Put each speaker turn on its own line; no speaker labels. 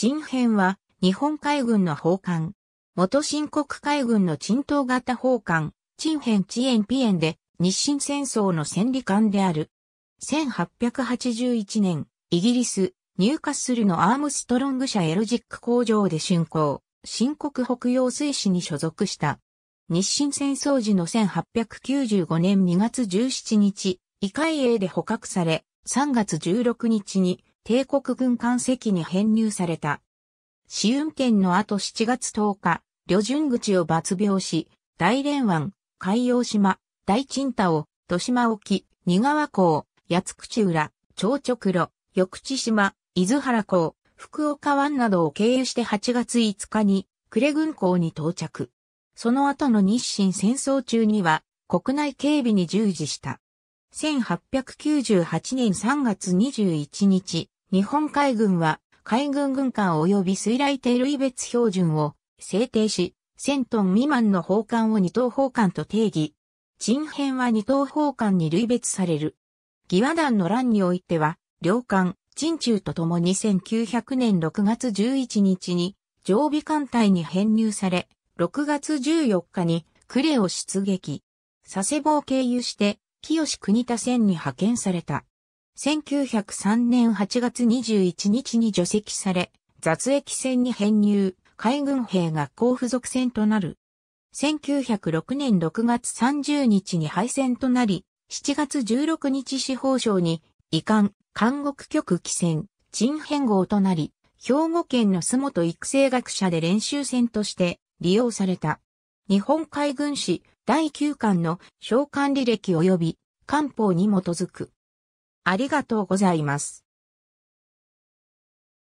陳編は、日本海軍の砲艦。元新国海軍の沈騰型砲艦、陳編遅延ピエンで、日清戦争の戦利艦である。1881年、イギリス、ニューカッスルのアームストロング社エロジック工場で竣工、新国北洋水師に所属した。日清戦争時の1895年2月17日、異界英で捕獲され、3月16日に帝国軍艦籍に編入された。試運転の後7月10日、旅順口を抜病し、大連湾、海洋島、大鎮太を、豊島沖、新川港、八口浦、長直路、翌地島、伊豆原港、福岡湾などを経由して8月5日に、呉軍港に到着。その後の日清戦争中には、国内警備に従事した。1898年3月21日、日本海軍は海軍軍艦及び水雷艇類別標準を制定し、1000トン未満の砲艦を二等砲艦と定義。陳編は二等砲艦に類別される。義和団の乱においては、両艦、陳中と共に1900年6月11日に常備艦隊に編入され、6月14日に呉を出撃。佐世保を経由して、清国田船に派遣された。1903年8月21日に除籍され、雑役船に編入、海軍兵学校付属船となる。1906年6月30日に廃船となり、7月16日司法省に、遺憾、監獄局汽船、陳変号となり、兵庫県の洲本育成学者で練習船として利用された。日本海軍史第9巻の召喚履歴及び官報に基づく。ありがとうございます。